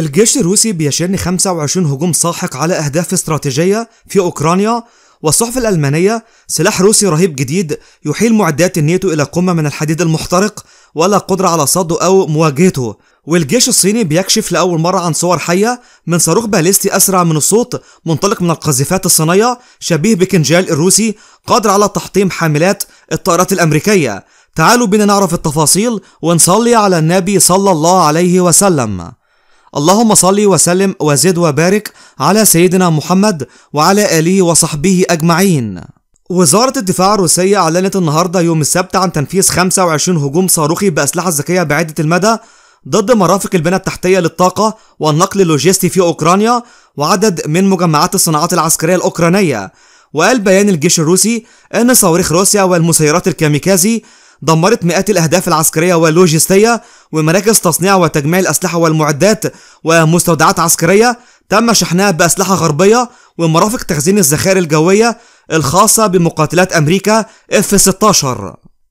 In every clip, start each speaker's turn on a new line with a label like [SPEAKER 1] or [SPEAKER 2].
[SPEAKER 1] الجيش الروسي بيشن 25 هجوم ساحق على أهداف استراتيجية في أوكرانيا والصحف الألمانية سلاح روسي رهيب جديد يحيل معدات النيتو إلى قمة من الحديد المحترق ولا قدرة على صده أو مواجهته والجيش الصيني بيكشف لأول مرة عن صور حية من صاروخ باليستي أسرع من الصوت منطلق من القذيفات الصينية شبيه بكنجال الروسي قادر على تحطيم حاملات الطائرات الأمريكية تعالوا بنا نعرف التفاصيل ونصلي على النبي صلى الله عليه وسلم اللهم صل وسلم وزد وبارك على سيدنا محمد وعلى آله وصحبه أجمعين وزارة الدفاع الروسية أعلنت النهاردة يوم السبت عن تنفيذ 25 هجوم صاروخي بأسلحة ذكية بعيدة المدى ضد مرافق البنى التحتية للطاقة والنقل اللوجستي في أوكرانيا وعدد من مجمعات الصناعات العسكرية الأوكرانية وقال بيان الجيش الروسي أن صواريخ روسيا والمسيرات الكاميكازي دمرت مئات الأهداف العسكرية واللوجستية ومراكز تصنيع وتجميع الأسلحة والمعدات ومستودعات عسكرية تم شحنها بأسلحة غربية ومرافق تخزين الذخائر الجوية الخاصة بمقاتلات أمريكا F-16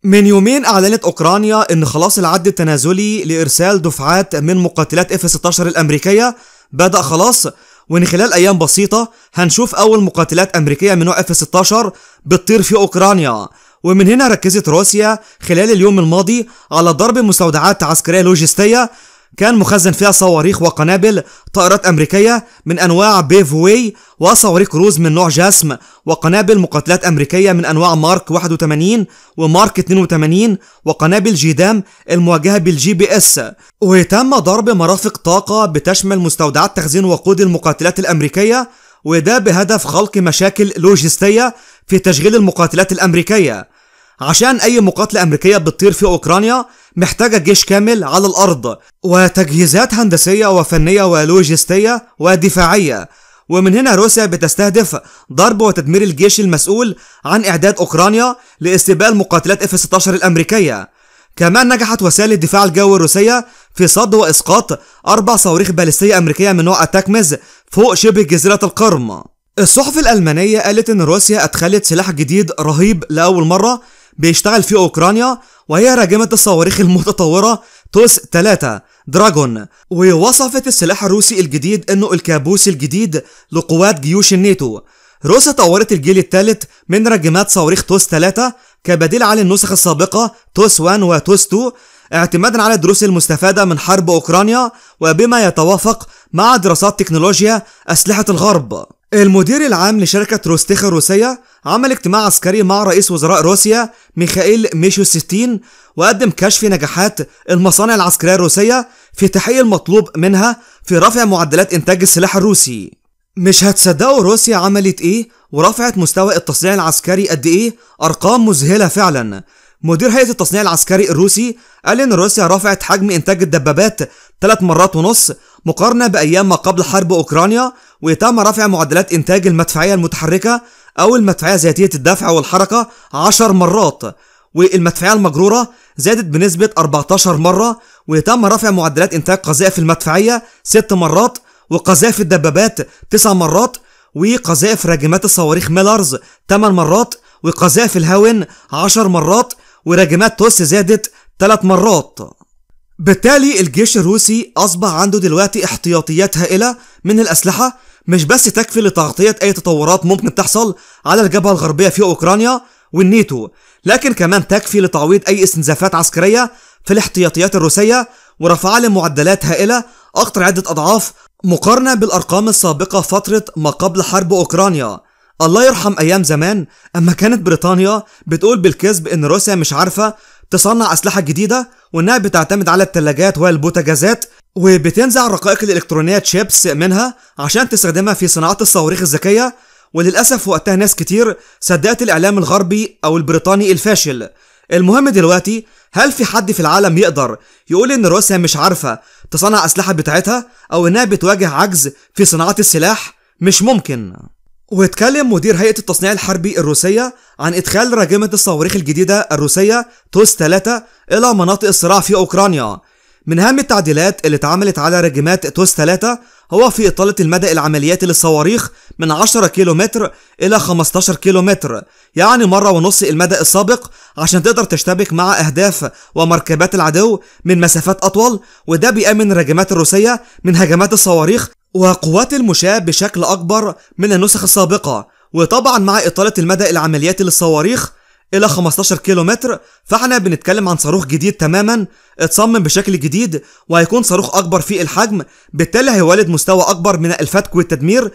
[SPEAKER 1] من يومين أعلنت أوكرانيا أن خلاص العد التنازلي لإرسال دفعات من مقاتلات F-16 الأمريكية بدأ خلاص وان خلال ايام بسيطة هنشوف اول مقاتلات امريكية من نوع F-16 بتطير في اوكرانيا ومن هنا ركزت روسيا خلال اليوم الماضي على ضرب مستودعات عسكرية لوجستية كان مخزن فيها صواريخ وقنابل طائرات أمريكية من أنواع بيفوي وصواريخ كروز من نوع جسم وقنابل مقاتلات أمريكية من أنواع مارك 81 ومارك 82 وقنابل جيدام المواجهة بالجي بي اس وتم ضرب مرافق طاقة بتشمل مستودعات تخزين وقود المقاتلات الأمريكية وده بهدف خلق مشاكل لوجستية في تشغيل المقاتلات الأمريكية عشان أي مقاتلة أمريكية بتطير في أوكرانيا محتاجة جيش كامل على الأرض وتجهيزات هندسية وفنية ولوجستية ودفاعية ومن هنا روسيا بتستهدف ضرب وتدمير الجيش المسؤول عن إعداد أوكرانيا لاستقبال مقاتلات اف 16 الأمريكية كمان نجحت وسائل الدفاع الجوي الروسية في صد وإسقاط أربع صواريخ باليستية أمريكية من نوع أتاكمز فوق شبه جزيرة القرم الصحف الألمانية قالت إن روسيا أدخلت سلاح جديد رهيب لأول مرة بيشتغل في أوكرانيا وهي راجمة الصواريخ المتطورة توس 3 دراجون ووصفت السلاح الروسي الجديد انه الكابوس الجديد لقوات جيوش الناتو روسيا طورت الجيل الثالث من راجمات صواريخ توس 3 كبديل عن النسخ السابقة توس 1 وتوس 2 اعتمادا على الدروس المستفادة من حرب أوكرانيا وبما يتوافق مع دراسات تكنولوجيا أسلحة الغرب المدير العام لشركة روستيخا الروسية عمل اجتماع عسكري مع رئيس وزراء روسيا ميخائيل ستين وقدم كشف نجاحات المصانع العسكرية الروسية في تحقيق المطلوب منها في رفع معدلات إنتاج السلاح الروسي مش هتصدقوا روسيا عملت إيه ورفعت مستوى التصنيع العسكري قد إيه أرقام مذهلة فعلا مدير هيئة التصنيع العسكري الروسي قال إن روسيا رفعت حجم إنتاج الدبابات ثلاث مرات ونص مقارنة بأيام ما قبل حرب أوكرانيا وتم رفع معدلات إنتاج المدفعية المتحركة أو المدفعية ذاتية الدفع والحركة عشر مرات والمدفعية المجرورة زادت بنسبة 14 مرة وتم رفع معدلات إنتاج قذائف المدفعية 6 مرات وقذائف الدبابات 9 مرات وقذائف راجمات الصواريخ ميلرز 8 مرات وقذائف الهاون 10 مرات ورجمات توس زادت ثلاث مرات بالتالي الجيش الروسي أصبح عنده دلوقتي احتياطيات هائلة من الأسلحة مش بس تكفي لتغطية أي تطورات ممكن تحصل على الجبهة الغربية في أوكرانيا والنيتو لكن كمان تكفي لتعويض أي استنزافات عسكرية في الاحتياطيات الروسية ورفع لمعدلات معدلات هائلة أكثر عدة أضعاف مقارنة بالأرقام السابقة فترة ما قبل حرب أوكرانيا الله يرحم أيام زمان أما كانت بريطانيا بتقول بالكذب إن روسيا مش عارفة تصنع أسلحة جديدة وإنها بتعتمد على التلاجات والبوتاجازات وبتنزع الرقائق الإلكترونية تشيبس منها عشان تستخدمها في صناعة الصواريخ الذكية وللأسف وقتها ناس كتير صدقت الإعلام الغربي أو البريطاني الفاشل المهم دلوقتي هل في حد في العالم يقدر يقول إن روسيا مش عارفة تصنع أسلحة بتاعتها أو إنها بتواجه عجز في صناعة السلاح؟ مش ممكن واتكلم مدير هيئة التصنيع الحربي الروسية عن إدخال راجمة الصواريخ الجديدة الروسية توس 3 إلى مناطق الصراع في أوكرانيا من أهم التعديلات اللي اتعملت على راجمات توس 3 هو في إطالة المدى العملياتي للصواريخ من 10 كيلومتر إلى 15 كيلومتر يعني مرة ونص المدى السابق عشان تقدر تشتبك مع أهداف ومركبات العدو من مسافات أطول وده بيأمن الراجمات الروسية من هجمات الصواريخ وقوات المشاة بشكل أكبر من النسخ السابقة وطبعا مع إطالة المدى العملياتي للصواريخ إلى 15 كيلومتر فاحنا بنتكلم عن صاروخ جديد تماما اتصمم بشكل جديد وهيكون صاروخ أكبر في الحجم بالتالي هيولد مستوى أكبر من الفتك والتدمير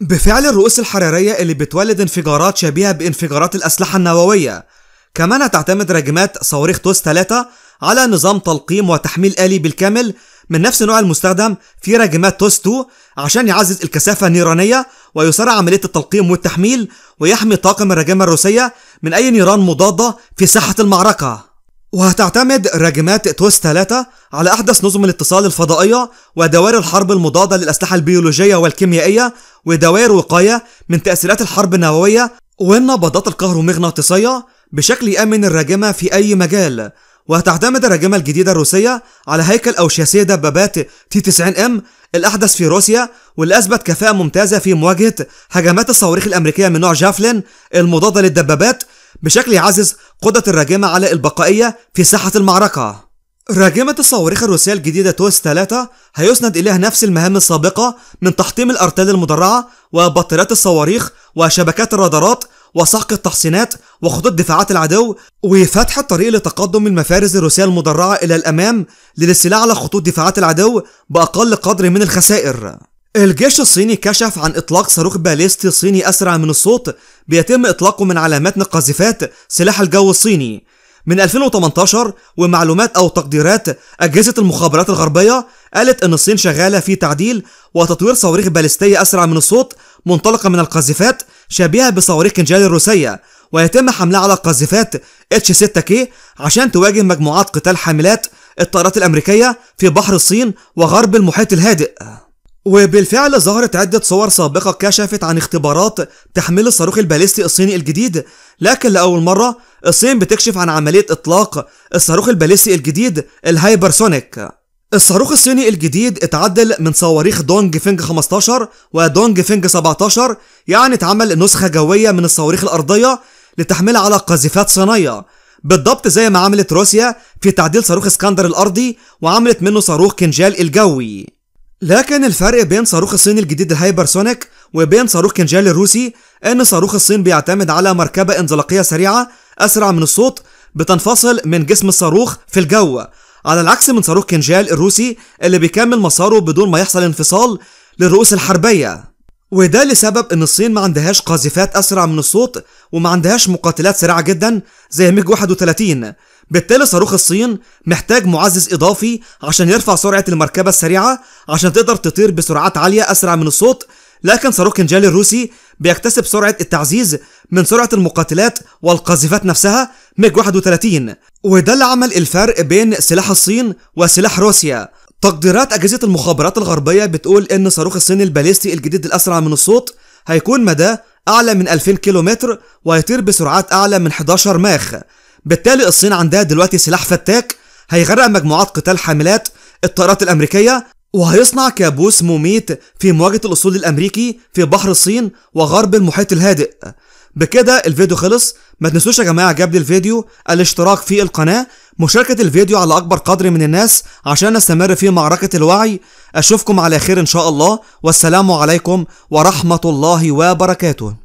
[SPEAKER 1] بفعل الرؤوس الحرارية اللي بتولد انفجارات شبيهة بانفجارات الأسلحة النووية كمان هتعتمد راجمات صواريخ توس 3 على نظام تلقيم وتحميل آلي بالكامل من نفس النوع المستخدم في راجمات توس 2 عشان يعزز الكثافة النيرانية ويسرع عملية التلقيم والتحميل ويحمي طاقم الراجمة الروسية من أي نيران مضادة في ساحة المعركة وهتعتمد راجمات توس 3 على أحدث نظم الاتصال الفضائية ودوائر الحرب المضادة للأسلحة البيولوجية والكيميائية ودوائر وقاية من تأثيرات الحرب النووية والنبضات الكهرومغناطيسية بشكل يأمن الراجمة في أي مجال وهتعتمد الرجمة الجديدة الروسية على هيكل شاسية دبابات تي 90 ام الأحدث في روسيا واللي أثبت كفاءة ممتازة في مواجهة هجمات الصواريخ الأمريكية من نوع جافلين المضادة للدبابات بشكل يعزز قدرة الراجمة على البقائية في ساحة المعركة راجمة الصواريخ الروسية الجديدة توس 3 هيسند إليها نفس المهام السابقة من تحطيم الأرتال المدرعة وبطاريات الصواريخ وشبكات الرادارات وسحق التحصينات وخطوط دفاعات العدو وفتح الطريق لتقدم المفارز الروسية المدرعة إلى الأمام للاستيلاء على خطوط دفاعات العدو بأقل قدر من الخسائر الجيش الصيني كشف عن إطلاق صاروخ باليستي صيني أسرع من الصوت بيتم إطلاقه من علامات قاذفات سلاح الجو الصيني من 2018 ومعلومات أو تقديرات أجهزة المخابرات الغربية قالت أن الصين شغالة في تعديل وتطوير صواريخ باليستية أسرع من الصوت منطلقة من القاذفات شبيهة بصواريخ كنجال الروسية ويتم حملها على قاذفات H-6K عشان تواجه مجموعات قتال حاملات الطائرات الأمريكية في بحر الصين وغرب المحيط الهادئ وبالفعل ظهرت عدة صور سابقة كشفت عن اختبارات تحميل الصاروخ الباليستي الصيني الجديد لكن لأول مرة الصين بتكشف عن عملية إطلاق الصاروخ الباليستي الجديد الهايبرسونيك الصاروخ الصيني الجديد اتعدل من صواريخ دونج فينج 15 ودونج فينج 17 يعني اتعمل نسخة جوية من الصواريخ الأرضية لتحميلها على قاذفات صينية بالضبط زي ما عملت روسيا في تعديل صاروخ اسكندر الأرضي وعملت منه صاروخ كنجال الجوي لكن الفرق بين صاروخ الصين الجديد الهايبرسونيك وبين صاروخ كنجال الروسي ان صاروخ الصين بيعتمد على مركبة انزلاقية سريعة اسرع من الصوت بتنفصل من جسم الصاروخ في الجو على العكس من صاروخ كنجال الروسي اللي بيكمل مساره بدون ما يحصل انفصال للرؤوس الحربية وده لسبب ان الصين ما عندهاش قاذفات اسرع من الصوت وما عندهاش مقاتلات سريعة جدا زي ميج 31 بالتالي صاروخ الصين محتاج معزز إضافي عشان يرفع سرعة المركبة السريعة عشان تقدر تطير بسرعات عالية أسرع من الصوت لكن صاروخ كنجال الروسي بيكتسب سرعة التعزيز من سرعة المقاتلات والقاذفات نفسها ميج 31 وده اللي عمل الفرق بين سلاح الصين وسلاح روسيا تقديرات أجهزة المخابرات الغربية بتقول إن صاروخ الصين الباليستي الجديد الأسرع من الصوت هيكون مداه أعلى من 2000 كيلومتر وهيطير بسرعات أعلى من 11 ماخ بالتالي الصين عندها دلوقتي سلاح فتاك هيغرق مجموعات قتال حاملات الطائرات الأمريكية وهيصنع كابوس مميت في مواجهة الاصول الأمريكي في بحر الصين وغرب المحيط الهادئ بكده الفيديو خلص ما تنسوش يا جماعة جاب الفيديو الاشتراك في القناة مشاركة الفيديو على أكبر قدر من الناس عشان نستمر في معركة الوعي أشوفكم على خير إن شاء الله والسلام عليكم ورحمة الله وبركاته